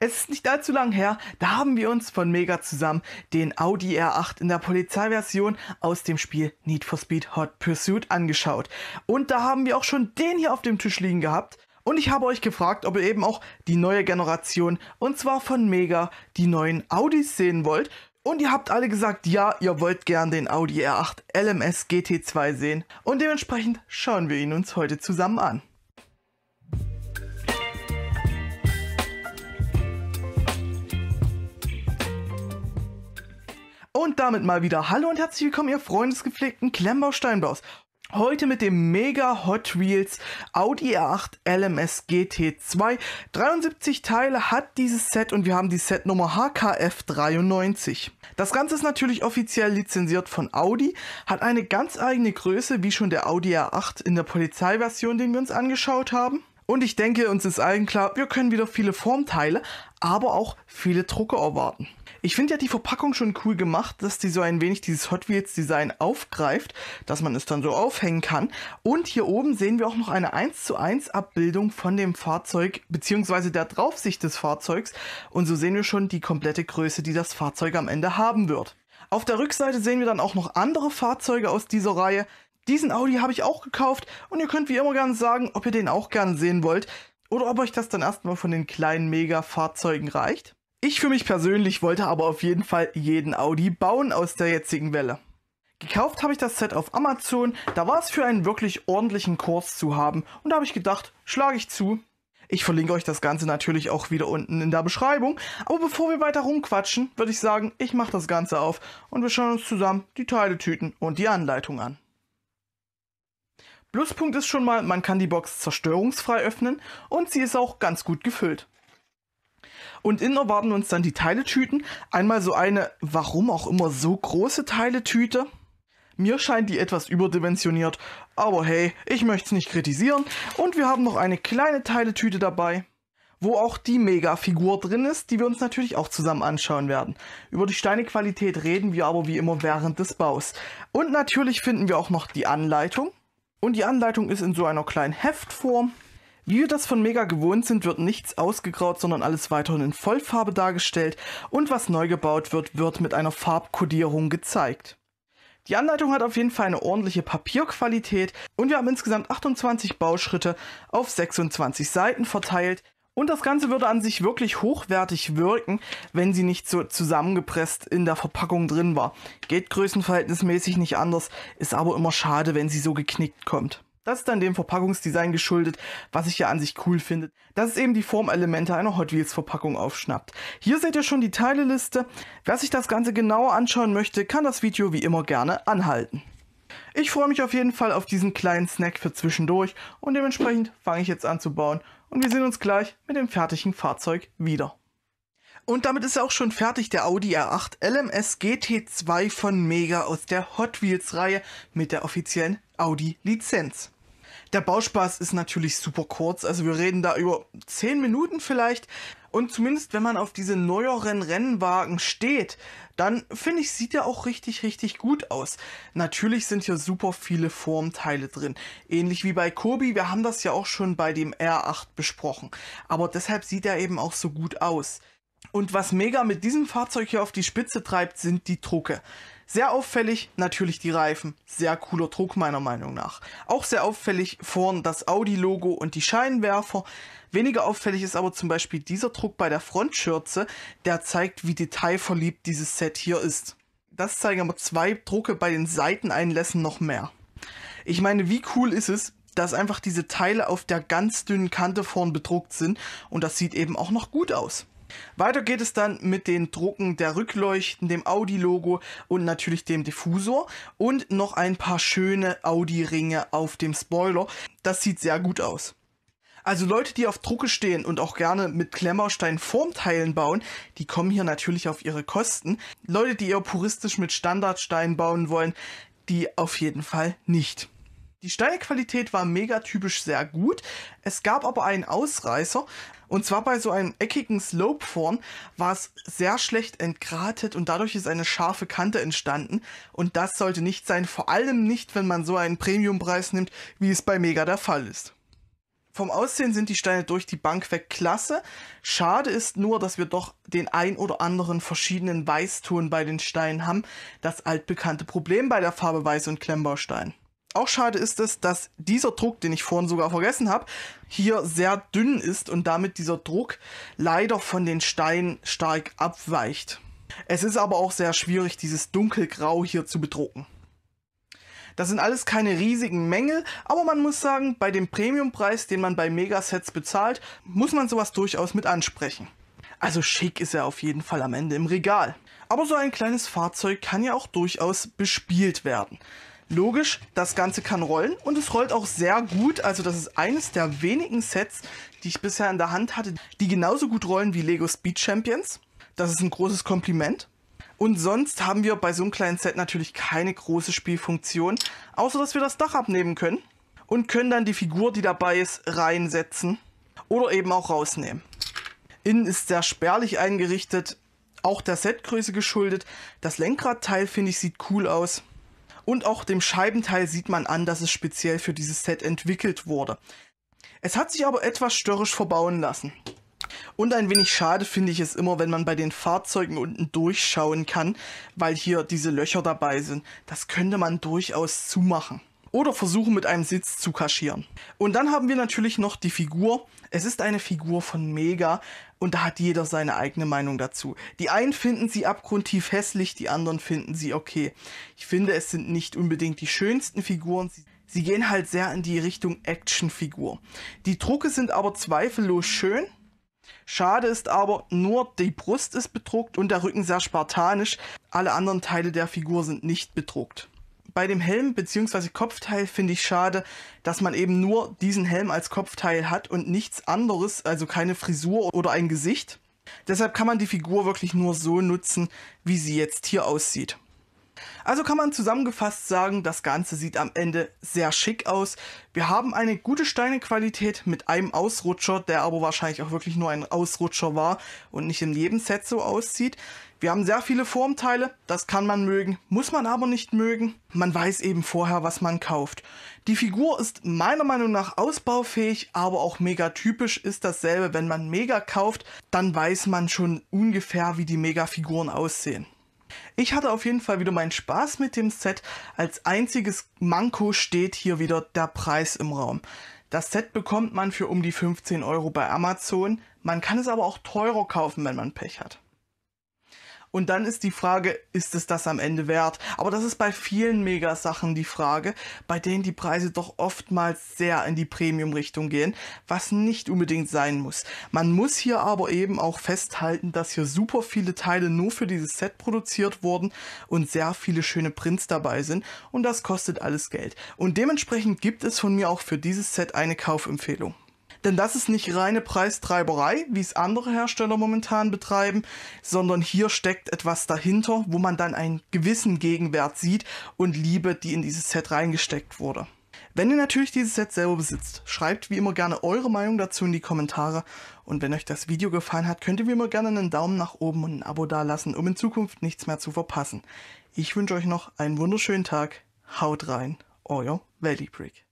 Es ist nicht allzu lang her, da haben wir uns von Mega zusammen den Audi R8 in der Polizeiversion aus dem Spiel Need for Speed Hot Pursuit angeschaut. Und da haben wir auch schon den hier auf dem Tisch liegen gehabt. Und ich habe euch gefragt, ob ihr eben auch die neue Generation, und zwar von Mega, die neuen Audis sehen wollt. Und ihr habt alle gesagt, ja, ihr wollt gern den Audi R8 LMS GT2 sehen. Und dementsprechend schauen wir ihn uns heute zusammen an. Und damit mal wieder Hallo und herzlich willkommen, ihr freundesgepflegten des Heute mit dem Mega Hot Wheels Audi R8 LMS GT2. 73 Teile hat dieses Set und wir haben die Setnummer HKF93. Das Ganze ist natürlich offiziell lizenziert von Audi, hat eine ganz eigene Größe, wie schon der Audi R8 in der Polizeiversion, den wir uns angeschaut haben. Und ich denke, uns ist allen klar, wir können wieder viele Formteile, aber auch viele Drucker erwarten. Ich finde ja die Verpackung schon cool gemacht, dass die so ein wenig dieses Hot Wheels Design aufgreift, dass man es dann so aufhängen kann. Und hier oben sehen wir auch noch eine 1 zu 1 Abbildung von dem Fahrzeug bzw. der Draufsicht des Fahrzeugs. Und so sehen wir schon die komplette Größe, die das Fahrzeug am Ende haben wird. Auf der Rückseite sehen wir dann auch noch andere Fahrzeuge aus dieser Reihe. Diesen Audi habe ich auch gekauft und ihr könnt wie immer gerne sagen, ob ihr den auch gerne sehen wollt oder ob euch das dann erstmal von den kleinen Mega-Fahrzeugen reicht. Ich für mich persönlich wollte aber auf jeden Fall jeden Audi bauen aus der jetzigen Welle. Gekauft habe ich das Set auf Amazon, da war es für einen wirklich ordentlichen Kurs zu haben und da habe ich gedacht, schlage ich zu. Ich verlinke euch das Ganze natürlich auch wieder unten in der Beschreibung, aber bevor wir weiter rumquatschen, würde ich sagen, ich mache das Ganze auf und wir schauen uns zusammen die Teiletüten und die Anleitung an. Pluspunkt ist schon mal, man kann die Box zerstörungsfrei öffnen und sie ist auch ganz gut gefüllt. Und innen erwarten uns dann die Teiletüten. Einmal so eine, warum auch immer, so große Teiletüte. Mir scheint die etwas überdimensioniert, aber hey, ich möchte es nicht kritisieren. Und wir haben noch eine kleine Teiletüte dabei, wo auch die Mega-Figur drin ist, die wir uns natürlich auch zusammen anschauen werden. Über die Steinequalität reden wir aber wie immer während des Baus. Und natürlich finden wir auch noch die Anleitung. Und die Anleitung ist in so einer kleinen Heftform. Wie wir das von Mega gewohnt sind, wird nichts ausgegraut, sondern alles weiterhin in Vollfarbe dargestellt und was neu gebaut wird, wird mit einer Farbkodierung gezeigt. Die Anleitung hat auf jeden Fall eine ordentliche Papierqualität und wir haben insgesamt 28 Bauschritte auf 26 Seiten verteilt. Und das Ganze würde an sich wirklich hochwertig wirken, wenn sie nicht so zusammengepresst in der Verpackung drin war. Geht größenverhältnismäßig nicht anders, ist aber immer schade, wenn sie so geknickt kommt. Das ist dann dem Verpackungsdesign geschuldet, was ich ja an sich cool finde, dass es eben die Formelemente einer Hot Wheels Verpackung aufschnappt. Hier seht ihr schon die Teileliste. Wer sich das Ganze genauer anschauen möchte, kann das Video wie immer gerne anhalten. Ich freue mich auf jeden Fall auf diesen kleinen Snack für zwischendurch und dementsprechend fange ich jetzt an zu bauen und wir sehen uns gleich mit dem fertigen Fahrzeug wieder. Und damit ist ja auch schon fertig der Audi R8 LMS GT2 von Mega aus der Hot Wheels Reihe mit der offiziellen Audi Lizenz. Der Bauspaß ist natürlich super kurz, also wir reden da über 10 Minuten vielleicht. Und zumindest wenn man auf diese neueren Rennwagen steht, dann finde ich, sieht er auch richtig, richtig gut aus. Natürlich sind hier super viele Formteile drin. Ähnlich wie bei Kobi, wir haben das ja auch schon bei dem R8 besprochen. Aber deshalb sieht er eben auch so gut aus. Und was Mega mit diesem Fahrzeug hier auf die Spitze treibt, sind die Drucke. Sehr auffällig natürlich die Reifen. Sehr cooler Druck meiner Meinung nach. Auch sehr auffällig vorn das Audi-Logo und die Scheinwerfer. Weniger auffällig ist aber zum Beispiel dieser Druck bei der Frontschürze, der zeigt, wie detailverliebt dieses Set hier ist. Das zeigen aber zwei Drucke bei den Seiteneinlässen noch mehr. Ich meine, wie cool ist es, dass einfach diese Teile auf der ganz dünnen Kante vorn bedruckt sind und das sieht eben auch noch gut aus. Weiter geht es dann mit den Drucken der Rückleuchten, dem Audi-Logo und natürlich dem Diffusor und noch ein paar schöne Audi-Ringe auf dem Spoiler. Das sieht sehr gut aus. Also Leute, die auf Drucke stehen und auch gerne mit Klemmerstein Formteilen bauen, die kommen hier natürlich auf ihre Kosten. Leute, die eher puristisch mit Standardsteinen bauen wollen, die auf jeden Fall nicht. Die Steinequalität war megatypisch sehr gut. Es gab aber einen Ausreißer. Und zwar bei so einem eckigen Slope-Form war es sehr schlecht entgratet und dadurch ist eine scharfe Kante entstanden. Und das sollte nicht sein, vor allem nicht, wenn man so einen Premium-Preis nimmt, wie es bei Mega der Fall ist. Vom Aussehen sind die Steine durch die Bank weg klasse. Schade ist nur, dass wir doch den ein oder anderen verschiedenen Weißton bei den Steinen haben. Das altbekannte Problem bei der Farbe Weiß und Klemmbaustein auch schade ist es, dass dieser Druck, den ich vorhin sogar vergessen habe, hier sehr dünn ist und damit dieser Druck leider von den Steinen stark abweicht. Es ist aber auch sehr schwierig, dieses Dunkelgrau hier zu bedrucken. Das sind alles keine riesigen Mängel, aber man muss sagen, bei dem Premiumpreis, den man bei Megasets bezahlt, muss man sowas durchaus mit ansprechen. Also schick ist er auf jeden Fall am Ende im Regal. Aber so ein kleines Fahrzeug kann ja auch durchaus bespielt werden. Logisch, das Ganze kann rollen und es rollt auch sehr gut. Also das ist eines der wenigen Sets, die ich bisher in der Hand hatte, die genauso gut rollen wie Lego Speed Champions. Das ist ein großes Kompliment. Und sonst haben wir bei so einem kleinen Set natürlich keine große Spielfunktion, außer dass wir das Dach abnehmen können und können dann die Figur, die dabei ist, reinsetzen oder eben auch rausnehmen. Innen ist sehr spärlich eingerichtet, auch der Setgröße geschuldet. Das Lenkradteil finde ich sieht cool aus. Und auch dem Scheibenteil sieht man an, dass es speziell für dieses Set entwickelt wurde. Es hat sich aber etwas störrisch verbauen lassen. Und ein wenig schade finde ich es immer, wenn man bei den Fahrzeugen unten durchschauen kann, weil hier diese Löcher dabei sind. Das könnte man durchaus zumachen oder versuchen mit einem Sitz zu kaschieren. Und dann haben wir natürlich noch die Figur. Es ist eine Figur von Mega und da hat jeder seine eigene Meinung dazu. Die einen finden sie abgrundtief hässlich, die anderen finden sie okay. Ich finde, es sind nicht unbedingt die schönsten Figuren. Sie gehen halt sehr in die Richtung Actionfigur. Die Drucke sind aber zweifellos schön. Schade ist aber, nur die Brust ist bedruckt und der Rücken sehr spartanisch. Alle anderen Teile der Figur sind nicht bedruckt bei dem Helm bzw. Kopfteil finde ich schade, dass man eben nur diesen Helm als Kopfteil hat und nichts anderes, also keine Frisur oder ein Gesicht. Deshalb kann man die Figur wirklich nur so nutzen, wie sie jetzt hier aussieht. Also kann man zusammengefasst sagen, das Ganze sieht am Ende sehr schick aus. Wir haben eine gute Steinequalität mit einem Ausrutscher, der aber wahrscheinlich auch wirklich nur ein Ausrutscher war und nicht in jedem Set so aussieht. Wir haben sehr viele Formteile, das kann man mögen, muss man aber nicht mögen. Man weiß eben vorher, was man kauft. Die Figur ist meiner Meinung nach ausbaufähig, aber auch mega typisch ist dasselbe. Wenn man Mega kauft, dann weiß man schon ungefähr, wie die Mega-Figuren aussehen. Ich hatte auf jeden Fall wieder meinen Spaß mit dem Set. Als einziges Manko steht hier wieder der Preis im Raum. Das Set bekommt man für um die 15 Euro bei Amazon. Man kann es aber auch teurer kaufen, wenn man Pech hat. Und dann ist die Frage, ist es das am Ende wert? Aber das ist bei vielen Mega-Sachen die Frage, bei denen die Preise doch oftmals sehr in die Premium-Richtung gehen, was nicht unbedingt sein muss. Man muss hier aber eben auch festhalten, dass hier super viele Teile nur für dieses Set produziert wurden und sehr viele schöne Prints dabei sind und das kostet alles Geld. Und dementsprechend gibt es von mir auch für dieses Set eine Kaufempfehlung. Denn das ist nicht reine Preistreiberei, wie es andere Hersteller momentan betreiben, sondern hier steckt etwas dahinter, wo man dann einen gewissen Gegenwert sieht und Liebe, die in dieses Set reingesteckt wurde. Wenn ihr natürlich dieses Set selber besitzt, schreibt wie immer gerne eure Meinung dazu in die Kommentare. Und wenn euch das Video gefallen hat, könnt ihr wie immer gerne einen Daumen nach oben und ein Abo dalassen, um in Zukunft nichts mehr zu verpassen. Ich wünsche euch noch einen wunderschönen Tag. Haut rein, euer Valley Brick.